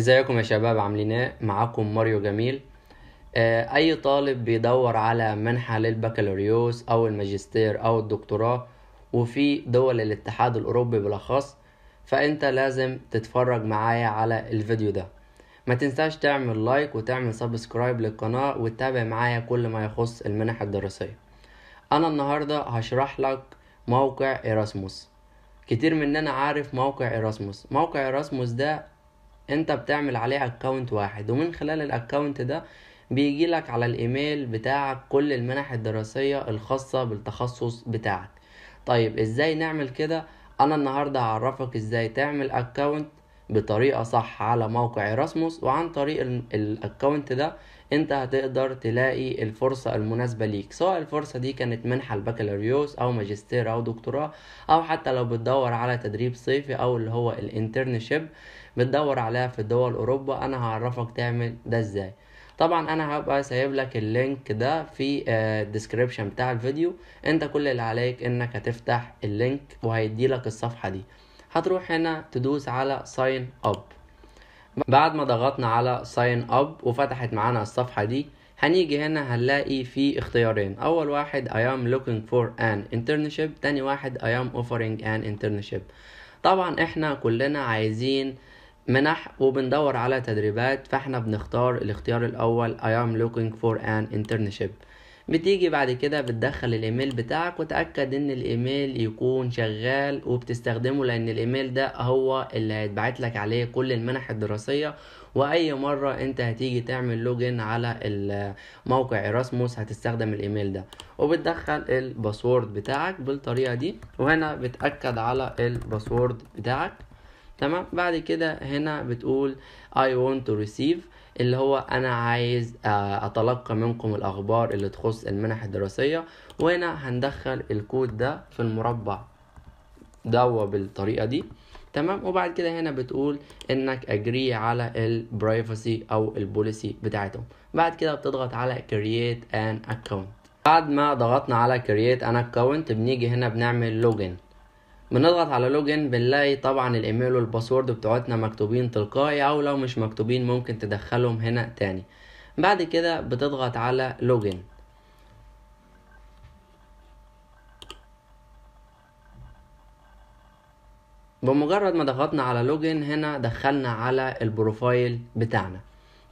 ازيكم يا شباب عاملين ايه معاكم ماريو جميل آه، اي طالب بيدور على منحة للبكالوريوس او الماجستير او الدكتوراه وفي دول الاتحاد الاوروبي بالاخص فانت لازم تتفرج معايا على الفيديو ده ما تنساش تعمل لايك وتعمل سبسكرايب للقناة وتتابع معايا كل ما يخص المنح الدراسية انا النهاردة هشرح لك موقع ايراسموس كتير مننا عارف موقع ايراسموس موقع ايراسموس ده انت بتعمل عليه اكونت واحد ومن خلال الاكونت ده بيجيلك على الايميل بتاعك كل المنح الدراسية الخاصة بالتخصص بتاعك طيب ازاي نعمل كده انا النهاردة هعرفك ازاي تعمل اكونت بطريقه صح على موقع ايراسموس وعن طريق الاكونت ده انت هتقدر تلاقي الفرصه المناسبه ليك سواء الفرصه دي كانت منحه البكالوريوس او ماجستير او دكتوراه او حتى لو بتدور على تدريب صيفي او اللي هو الانترنشيب بتدور عليها في دول اوروبا انا هعرفك تعمل ده ازاي طبعا انا هبقى سايب لك اللينك ده في الديسكريبشن آه، بتاع الفيديو انت كل اللي عليك انك هتفتح اللينك وهيدي لك الصفحه دي هتروح هنا تدوس على ساين اب بعد ما ضغطنا على ساين اب وفتحت معانا الصفحه دي هنيجي هنا هنلاقي في اختيارين اول واحد I am looking for an internship تاني واحد I am offering an internship طبعا احنا كلنا عايزين منح وبندور على تدريبات فاحنا بنختار الاختيار الاول I am looking for an internship بتيجي بعد كده بتدخل الايميل بتاعك وتأكد ان الايميل يكون شغال وبتستخدمه لان الايميل ده هو اللي هيتبعت لك عليه كل المنح الدراسية واي مرة انت هتيجي تعمل لوجن على موقع ايراسموس هتستخدم الايميل ده وبتدخل الباسورد بتاعك بالطريقة دي وهنا بتأكد على الباسورد بتاعك تمام بعد كده هنا بتقول I want to receive اللي هو انا عايز آه، اتلقى منكم الاخبار اللي تخص المنح الدراسيه وهنا هندخل الكود ده في المربع دوا بالطريقه دي تمام وبعد كده هنا بتقول انك اجري على البرايفسي او البوليسي بتاعتهم بعد كده بتضغط على create an account بعد ما ضغطنا على create an account بنيجي هنا بنعمل login بنضغط على لوجن بنلاقي طبعا الايميل والباسورد بتوعتنا مكتوبين تلقائي او لو مش مكتوبين ممكن تدخلهم هنا تاني بعد كده بتضغط على لوجن بمجرد ما ضغطنا على لوجن هنا دخلنا على البروفايل بتاعنا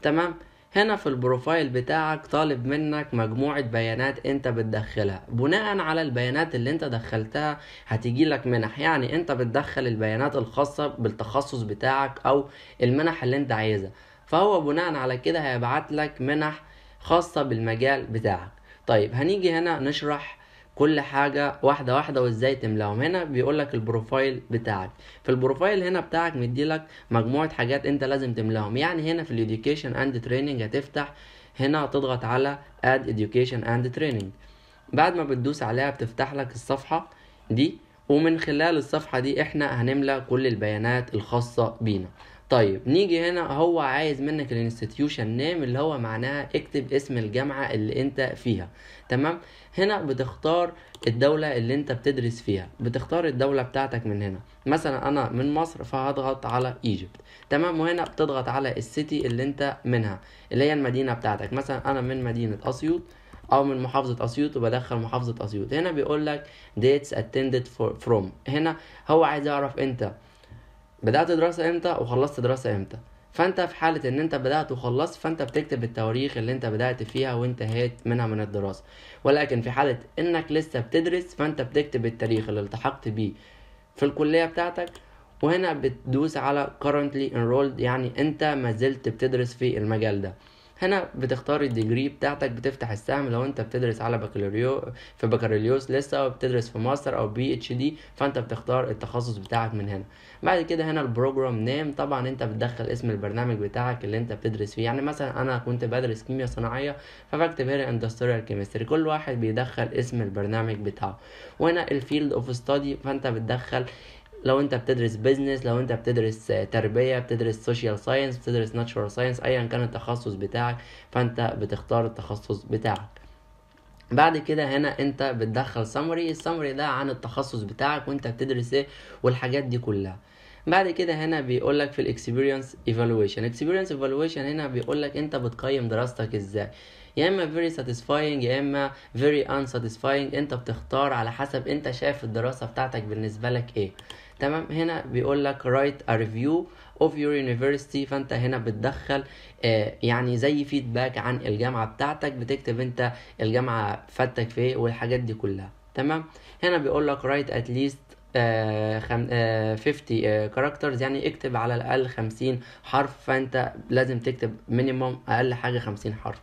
تمام هنا في البروفايل بتاعك طالب منك مجموعة بيانات انت بتدخلها بناء على البيانات اللي انت دخلتها هتيجي لك منح يعني انت بتدخل البيانات الخاصة بالتخصص بتاعك او المنح اللي انت عايزها فهو بناء على كده هيبعت لك منح خاصة بالمجال بتاعك طيب هنيجي هنا نشرح كل حاجة واحدة واحدة وازاي تملاهم هنا بيقولك البروفايل بتاعك في البروفايل هنا بتاعك مديلك مجموعة حاجات انت لازم تملاهم يعني هنا في الاديوكيشن اند تريننج هتفتح هنا تضغط على اد اديوكيشن اند تريننج بعد ما بتدوس عليها بتفتح لك الصفحة دي ومن خلال الصفحة دي احنا هنملى كل البيانات الخاصة بينا طيب نيجي هنا هو عايز منك الانستتيوشن نيم اللي هو معناها اكتب اسم الجامعة اللي انت فيها تمام هنا بتختار الدولة اللي انت بتدرس فيها بتختار الدولة بتاعتك من هنا مثلا انا من مصر فهضغط على ايجيبت تمام وهنا بتضغط على السيتي اللي انت منها اللي هي المدينة بتاعتك مثلا انا من مدينة اسيوط او من محافظه اسيوط وبدخل محافظه اسيوط هنا بيقول لك dates attended from هنا هو عايز يعرف انت بدات دراسه امتى وخلصت دراسه امتى فانت في حاله ان انت بدات وخلصت فانت بتكتب التواريخ اللي انت بدات فيها وانتهيت منها من الدراسه ولكن في حاله انك لسه بتدرس فانت بتكتب التاريخ اللي التحقت بيه في الكليه بتاعتك وهنا بتدوس على currently enrolled يعني انت ما زلت بتدرس في المجال ده هنا بتختار الديجري بتاعتك بتفتح السهم لو انت بتدرس على بكالوريو في بكالوريوس لسه او بتدرس في ماستر او بي اتش دي فانت بتختار التخصص بتاعك من هنا بعد كده هنا البروجرام نيم طبعا انت بتدخل اسم البرنامج بتاعك اللي انت بتدرس فيه يعني مثلا انا كنت بدرس كيمياء صناعيه فبكتب هنا اندستريال كيمستري كل واحد بيدخل اسم البرنامج بتاعه وهنا الفيلد اوف ستادي فانت بتدخل لو انت بتدرس بيزنس لو انت بتدرس تربيه بتدرس سوشيال ساينس بتدرس ناتشورال ساينس ايا كان التخصص بتاعك فانت بتختار التخصص بتاعك بعد كده هنا انت بتدخل سمري السمري ده عن التخصص بتاعك وانت بتدرس ايه والحاجات دي كلها بعد كده هنا بيقول لك في الاكسبيرينس ايفالويشن الاكسبيرينس ايفالويشن هنا بيقول لك انت بتقيم دراستك ازاي يا اما فيري ساتيسفاينج يا اما ان ساتيسفاينج انت بتختار على حسب انت شايف الدراسة بتاعتك بالنسبة لك ايه تمام هنا بيقول لك write a review of your university فانت هنا بتدخل آه، يعني زي فيدباك عن الجامعه بتاعتك بتكتب انت الجامعه فاتك في ايه والحاجات دي كلها تمام هنا بيقول لك write at least آه خم... آه 50 آه كاركترز يعني اكتب على الاقل 50 حرف فانت لازم تكتب مينيموم اقل حاجه 50 حرف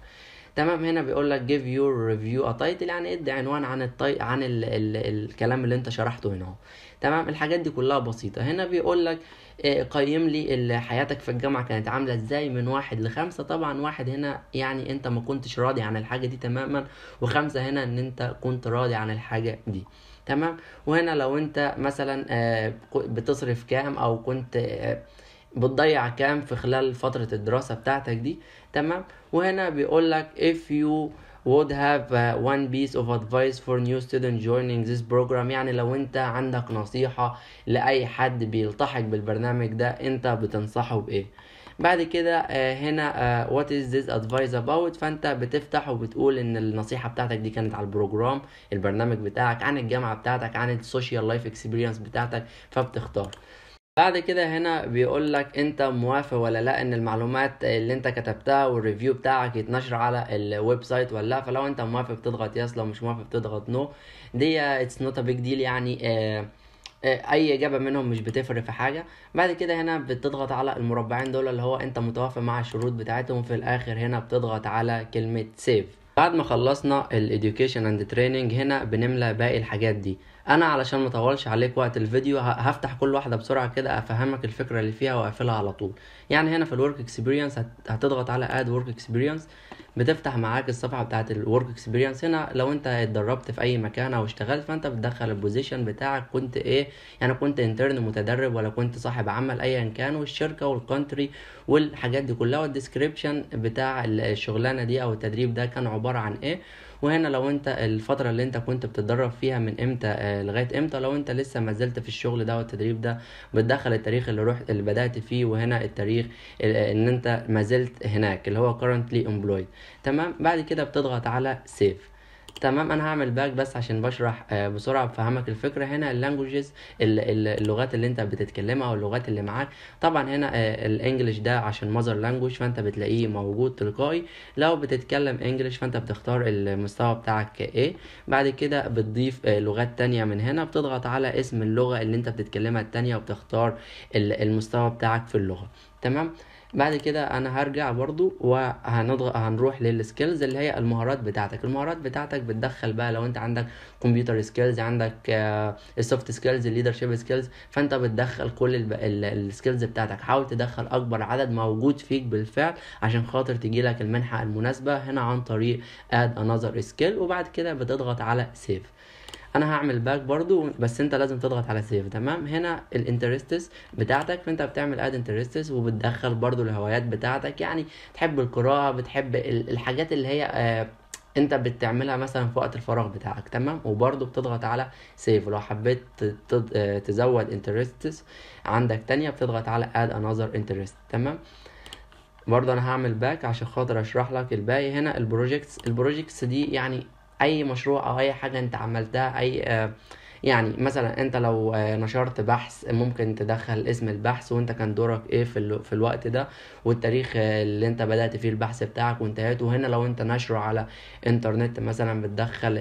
تمام هنا بيقول لك جيف يور ريفيو ا تايتل يعني ادي عنوان عن الطي... عن ال... ال... الكلام اللي انت شرحته هنا تمام الحاجات دي كلها بسيطه هنا بيقول لك آه، قيم لي حياتك في الجامعه كانت عامله ازاي من واحد لخمسه طبعا واحد هنا يعني انت ما كنتش راضي عن الحاجه دي تماما وخمسه هنا ان انت كنت راضي عن الحاجه دي تمام وهنا لو انت مثلا آه، بتصرف كام او كنت آه، بتضيع كام في خلال فترة الدراسة بتاعتك دي تمام وهنا لك if you would have uh, one piece of advice for new student joining this program يعني لو انت عندك نصيحة لأي حد بيلتحق بالبرنامج ده انت بتنصحه بإيه بعد كده uh, هنا uh, what is this advice about فانت بتفتح وبتقول ان النصيحه بتاعتك دي كانت على البروجرام البرنامج بتاعك عن الجامعه بتاعتك عن السوشيال لايف اكسبيرينس بتاعتك فبتختار بعد كده هنا بيقول لك انت موافق ولا لا ان المعلومات اللي انت كتبتها والريفيو بتاعك يتنشر على الويب سايت ولا لا فلو انت موافق بتضغط يس لو مش موافق بتضغط نو دي اتس نوت ا بيج ديل يعني آه،, اه اي اجابه منهم مش بتفرق في حاجه بعد كده هنا بتضغط على المربعين دول اللي هو انت متوافق مع الشروط بتاعتهم في الاخر هنا بتضغط على كلمه سيف بعد ما خلصنا الاديوكيشن اند تريننج هنا بنملى باقي الحاجات دي انا علشان ما اطولش عليك وقت الفيديو هفتح كل واحده بسرعه كده افهمك الفكره اللي فيها واقفلها على طول يعني هنا في الورك اكسبيرينس هتضغط على اد ورك اكسبيرينس بتفتح معاك الصفحه بتاعه الورك اكسبيرينس هنا لو انت اتدربت في اي مكان او اشتغلت فانت بتدخل البوزيشن بتاعك كنت ايه يعني كنت انترن متدرب ولا كنت صاحب عمل ايا كان والشركه والكونتري والحاجات دي كلها والديسكريبشن بتاع الشغلانه دي او التدريب ده كان عباره عن ايه وهنا لو انت الفتره اللي انت كنت بتتدرب فيها من امتى آه، لغايه امتى لو انت لسه ما زلت في الشغل ده والتدريب ده بتدخل التاريخ اللي رحت اللي بدات فيه وهنا التاريخ ان انت ما زلت هناك اللي هو currently employed تمام بعد كده بتضغط على save تمام انا هعمل باك بس عشان بشرح آه، بسرعه بفهمك الفكره هنا اللانجوجز اللغات اللي انت بتتكلمها او اللغات اللي معاك طبعا هنا آه، الانجليش ده عشان ماذر لانجوج فانت بتلاقيه موجود تلقائي لو بتتكلم انجليش فانت بتختار المستوى بتاعك ايه بعد كده بتضيف آه، لغات تانية من هنا بتضغط على اسم اللغه اللي انت بتتكلمها التانية وبتختار المستوى بتاعك في اللغه تمام بعد كده انا هرجع برضو وهنضغط هنروح للسكيلز اللي هي المهارات بتاعتك المهارات بتاعتك بتدخل بقى لو انت عندك كمبيوتر سكيلز عندك السوفت سكيلز الليدرشيب سكيلز فانت بتدخل كل السكيلز بتاعتك حاول تدخل اكبر عدد موجود فيك بالفعل عشان خاطر تجي لك المنحه المناسبه هنا عن طريق اد انذر سكيل وبعد كده بتضغط على سيف انا هعمل باك برضو بس انت لازم تضغط على سيف تمام هنا الانترستس بتاعتك فانت بتعمل اد انترستس وبتدخل برضو الهوايات بتاعتك يعني تحب القراءه بتحب الحاجات اللي هي آه انت بتعملها مثلا في وقت الفراغ بتاعك تمام وبرضو بتضغط على سيف لو حبيت آه، تزود انترستس عندك تانية بتضغط على اد انذر انترست تمام برضه انا هعمل باك عشان خاطر اشرح لك الباقي هنا البروجيكتس البروجيكتس دي يعني اي مشروع او اي حاجه انت عملتها اي آه، يعني مثلا انت لو آه، نشرت بحث ممكن تدخل اسم البحث وانت كان دورك ايه في, ال... في الوقت ده والتاريخ اللي انت بدأت فيه البحث بتاعك وانتهيته وهنا لو انت نشره على انترنت مثلا بتدخل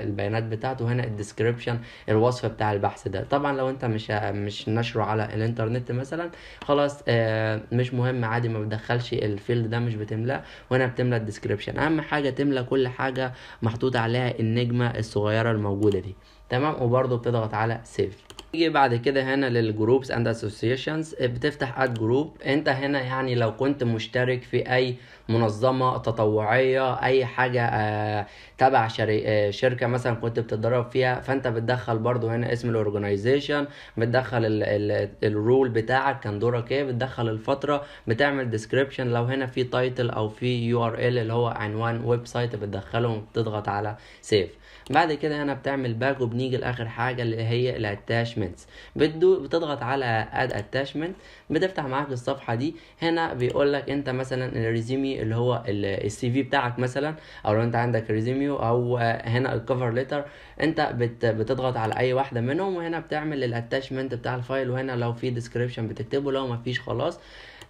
البيانات بتاعته هنا الديسكريبشن الوصف بتاع البحث ده طبعا لو انت مش آه، مش نشره على الانترنت مثلا خلاص آه، مش مهم عادي ما بتدخلش الفيلد ده مش بتملاه وهنا بتملى الديسكريبشن اهم حاجه تملى كل حاجه محطوط عليها النجمه الصغيره الموجوده دي تمام وبرضه بتضغط على سيف نيجي بعد كده هنا للجروبس اند اسوسيشنز بتفتح اد جروب انت هنا يعني لو كنت مشترك في اي منظمه تطوعيه اي حاجه آه، تبع آه، شركه مثلا كنت بتتدرب فيها فانت بتدخل برضو هنا اسم الاورجنايزيشن بتدخل الرول بتاعك كان دورك ايه بتدخل الفتره بتعمل ديسكريبشن لو هنا في تايتل او في يو ار ال اللي هو عنوان ويب سايت بتدخله وبتضغط على سيف بعد كده هنا بتعمل باك وبنيجي لاخر حاجه اللي هي الاتاش اتاتشمنتس بتضغط على اد اتاتشمنت بتفتح معاك الصفحه دي هنا بيقول لك انت مثلا الريزيمي اللي هو السي في بتاعك مثلا او لو انت عندك ريزيمي او هنا الكفر ليتر انت بت بتضغط على اي واحده منهم وهنا بتعمل الاتاتشمنت بتاع الفايل وهنا لو في ديسكريبشن بتكتبه لو مفيش خلاص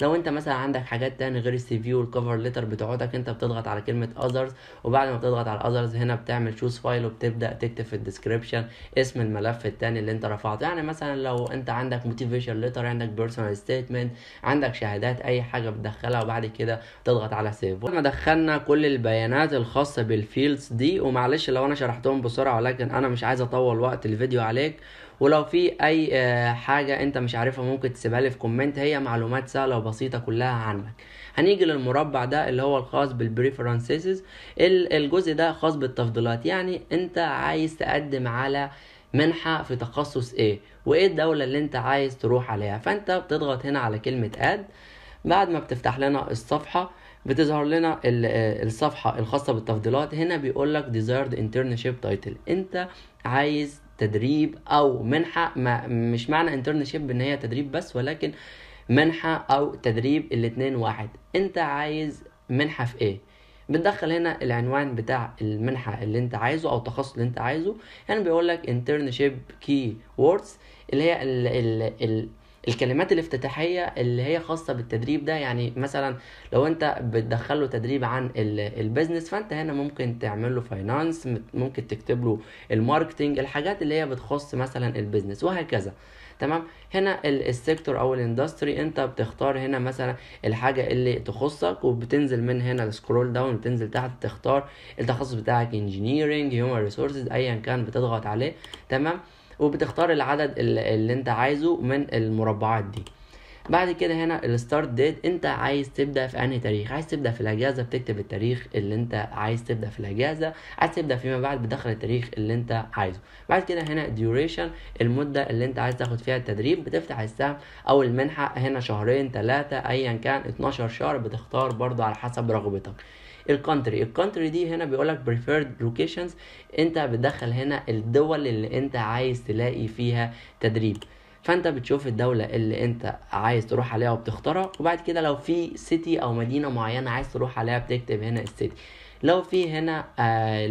لو انت مثلا عندك حاجات تاني غير السي في والكفر ليتر بتاعتك انت بتضغط على كلمه اذرز وبعد ما بتضغط على اذرز هنا بتعمل شوز فايل وبتبدا تكتب في الديسكريبشن اسم الملف التاني اللي انت رفعته يعني مثلا لو انت عندك موتيفيشن ليتر عندك بيرسونال ستيتمنت عندك شهادات اي حاجه بتدخلها وبعد كده تضغط على سيف بعد ما دخلنا كل البيانات الخاصه بالفيلدز دي ومعلش لو انا شرحتهم بسرعه ولكن انا مش عايز اطول وقت الفيديو عليك ولو في اي آه، حاجة انت مش عارفها ممكن تسيبها لي في كومنت هي معلومات سهلة وبسيطة كلها عنك هنيجي للمربع ده اللي هو الخاص بالبريفرنسز الجزء ده خاص بالتفضيلات يعني انت عايز تقدم على منحة في تخصص ايه وايه الدولة اللي انت عايز تروح عليها فانت بتضغط هنا على كلمة اد بعد ما بتفتح لنا الصفحة بتظهر لنا آه، الصفحة الخاصة بالتفضيلات هنا بيقول لك desired internship title انت عايز تدريب او منحه ما مش معنى انترنشيب ان هي تدريب بس ولكن منحه او تدريب الاتنين واحد انت عايز منحه في ايه بتدخل هنا العنوان بتاع المنحة اللي انت عايزه او التخصص اللي انت عايزه يعني بيقول لك internship key words اللي هي ال ال ال الكلمات الافتتاحيه اللي هي خاصه بالتدريب ده يعني مثلا لو انت بتدخل له تدريب عن البيزنس فانت هنا ممكن تعمل له فاينانس ممكن تكتب له الماركتينج الحاجات اللي هي بتخص مثلا البيزنس وهكذا تمام هنا السيكتور او الاندستري انت بتختار هنا مثلا الحاجه اللي تخصك وبتنزل من هنا سكرول داون بتنزل تحت تختار التخصص بتاعك انجينيرنج هيومن ريسورسز ايا كان بتضغط عليه تمام وبتختار العدد اللي انت عايزه من المربعات دي بعد كده هنا الستارت ديت انت عايز تبدا في انهي تاريخ عايز تبدا في الاجازه بتكتب التاريخ اللي انت عايز تبدا في الاجازه عايز تبدا فيما بعد بدخل التاريخ اللي انت عايزه بعد كده هنا ديوريشن المده اللي انت عايز تاخد فيها التدريب بتفتح السهم او المنحه هنا شهرين ثلاثه ايا كان 12 شهر بتختار برضو على حسب رغبتك الكونتري الكونتري دي هنا بيقولك بريفيرد لوكيشنز انت بتدخل هنا الدول اللي انت عايز تلاقي فيها تدريب فانت بتشوف الدولة اللي انت عايز تروح عليها وبتختارها وبعد كده لو في سيتي او مدينة معينة عايز تروح عليها بتكتب هنا السيتي لو في هنا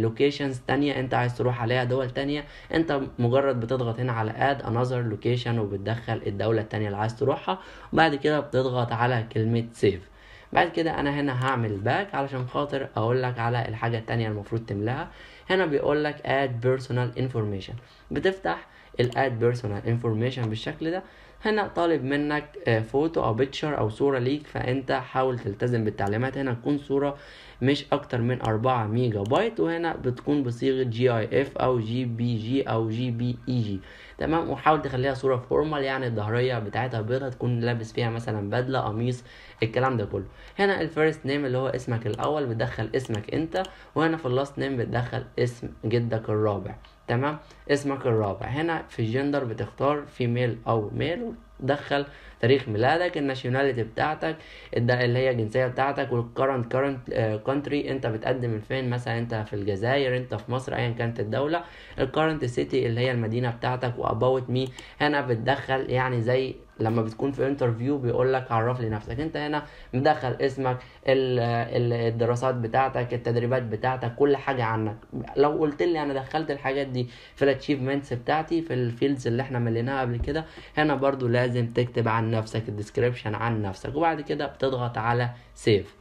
لوكيشنز آه تانية انت عايز تروح عليها دول تانية انت مجرد بتضغط هنا على اد انذر لوكيشن وبتدخل الدولة التانية اللي عايز تروحها وبعد كده بتضغط على كلمة سيف بعد كده انا هنا هعمل باك علشان خاطر اقول لك على الحاجه التانية المفروض تملاها هنا بيقول لك add personal information بتفتح الاد بيرسونال انفورميشن بالشكل ده هنا طالب منك آه، فوتو او بيتشر او صورة ليك فانت حاول تلتزم بالتعليمات هنا تكون صورة مش اكتر من أربعة ميجا بايت وهنا بتكون بصيغة جي اي اف او جي بي جي او جي بي اي جي تمام وحاول تخليها صورة فورمال يعني الظهرية بتاعتها بيضة تكون لابس فيها مثلا بدلة قميص الكلام ده كله هنا الفيرست نيم اللي هو اسمك الاول بتدخل اسمك انت وهنا في اللاست نيم بتدخل اسم جدك الرابع تمام اسمك الرابع هنا في الجندر بتختار فيميل او ميل دخل تاريخ ميلادك الناشوناليتي بتاعتك اللي هي الجنسيه بتاعتك والكرنت كرنت كونتري انت بتقدم من فين مثلا انت في الجزائر انت في مصر ايا كانت الدوله الكرنت سيتي اللي هي المدينه بتاعتك واباوت مي هنا بتدخل يعني زي لما بتكون في انترفيو بيقول لك عرف لي نفسك انت هنا مدخل اسمك الدراسات بتاعتك التدريبات بتاعتك كل حاجه عنك لو قلت لي انا دخلت الحاجات دي في الاتشيفمنتس بتاعتي في الفيلدز اللي احنا مليناها قبل كده هنا برضو لازم تكتب عن نفسك الديسكريبشن عن نفسك وبعد كده بتضغط على سيف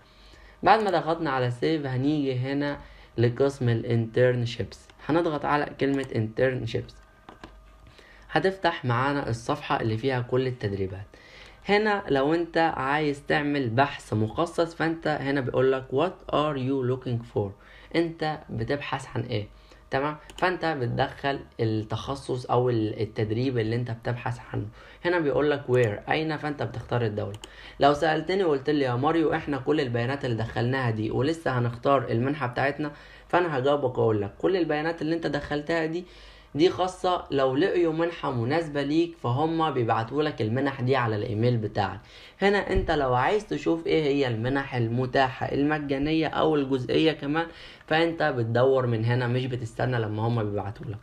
بعد ما ضغطنا على سيف هنيجي هنا لقسم الانترنشيبس هنضغط على كلمة انترنشيبس هتفتح معانا الصفحة اللي فيها كل التدريبات هنا لو انت عايز تعمل بحث مخصص فانت هنا بيقولك what are you looking for انت بتبحث عن ايه تمام فانت بتدخل التخصص او التدريب اللي انت بتبحث عنه هنا بيقول لك وير اين فانت بتختار الدوله لو سالتني وقلت لي يا ماريو احنا كل البيانات اللي دخلناها دي ولسه هنختار المنحه بتاعتنا فانا هجاوبك واقول لك كل البيانات اللي انت دخلتها دي دي خاصة لو لقيوا منحة مناسبة ليك فهم بيبعتوا لك المنح دي على الايميل بتاعك هنا انت لو عايز تشوف ايه هي المنح المتاحة المجانية او الجزئية كمان فانت بتدور من هنا مش بتستنى لما هم بيبعتوا لك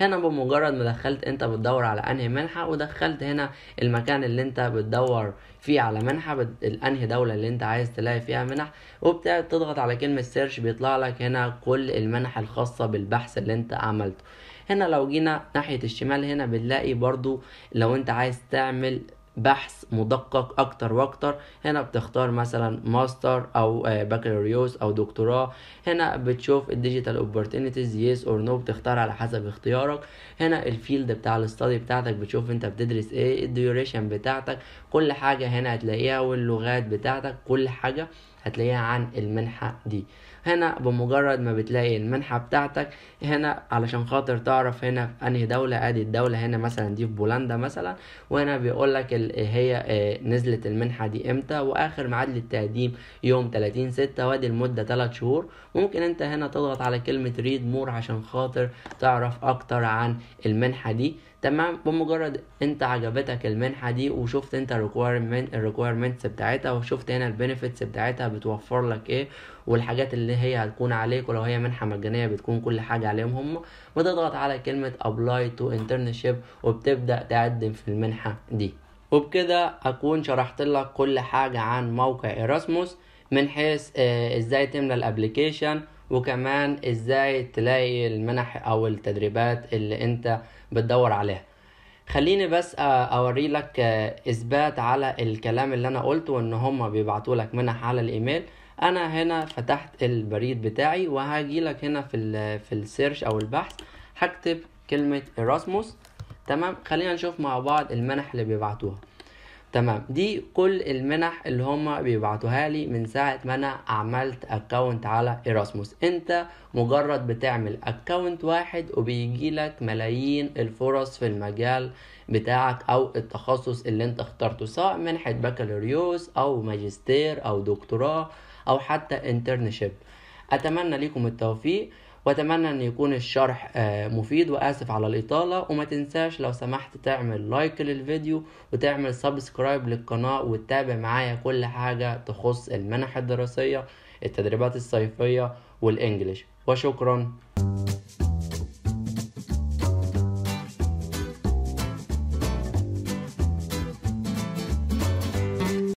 هنا بمجرد ما دخلت انت بتدور على انهي منحة ودخلت هنا المكان اللي انت بتدور فيه على منحة بت... انهي دولة اللي انت عايز تلاقي فيها منح وبتضغط على كلمة سيرش بيطلع لك هنا كل المنح الخاصة بالبحث اللي انت عملته هنا لو جينا ناحية الشمال هنا بنلاقي برضو لو انت عايز تعمل بحث مدقق اكتر واكتر هنا بتختار مثلا ماستر او آه، بكالوريوس او دكتوراه هنا بتشوف الديجيتال اوبورتونيتيز يس اور نو بتختار على حسب اختيارك هنا الفيلد بتاع الاستادي بتاعتك بتشوف انت بتدرس ايه الديوريشن بتاعتك كل حاجه هنا هتلاقيها واللغات بتاعتك كل حاجه هتلاقيها عن المنحه دي هنا بمجرد ما بتلاقي المنحة بتاعتك هنا علشان خاطر تعرف هنا في انهي دولة ادي الدولة هنا مثلا دي في بولندا مثلا وهنا بيقولك هي آه، نزلت المنحة دي امتى واخر ميعاد للتقديم يوم 30 ستة وادي المدة 3 شهور ممكن انت هنا تضغط على كلمة read more عشان خاطر تعرف اكتر عن المنحة دي تمام بمجرد انت عجبتك المنحه دي وشفت انت الريكويرمنت الريكويرمنتس بتاعتها وشفت هنا البنفيتس بتاعتها بتوفر لك ايه والحاجات اللي هي هتكون عليك ولو هي منحه مجانيه بتكون كل حاجه عليهم هم بتضغط على كلمه ابلاي تو انترنشيب وبتبدا تقدم في المنحه دي وبكده اكون شرحت لك كل حاجه عن موقع ايراسموس من حيث آه، ازاي تملى الابليكيشن وكمان ازاي تلاقي المنح او التدريبات اللي انت بتدور عليها خليني بس اوري لك اثبات على الكلام اللي انا قلته ان هما بيبعتوا لك منح على الايميل انا هنا فتحت البريد بتاعي وهاجي لك هنا في الـ في السيرش او البحث هكتب كلمه ايراسموس تمام خلينا نشوف مع بعض المنح اللي بيبعتوها تمام دي كل المنح اللي هما بيبعتوها لي من ساعة ما انا عملت اكونت على ايراسموس انت مجرد بتعمل اكونت واحد وبيجيلك ملايين الفرص في المجال بتاعك او التخصص اللي انت اخترته سواء منحة بكالوريوس او ماجستير او دكتوراه او حتى انترنشيب اتمنى ليكم التوفيق واتمنى ان يكون الشرح آه، مفيد واسف على الاطاله وما تنساش لو سمحت تعمل لايك للفيديو وتعمل سبسكرايب للقناه وتتابع معايا كل حاجه تخص المنح الدراسيه التدريبات الصيفيه والانجليش وشكرا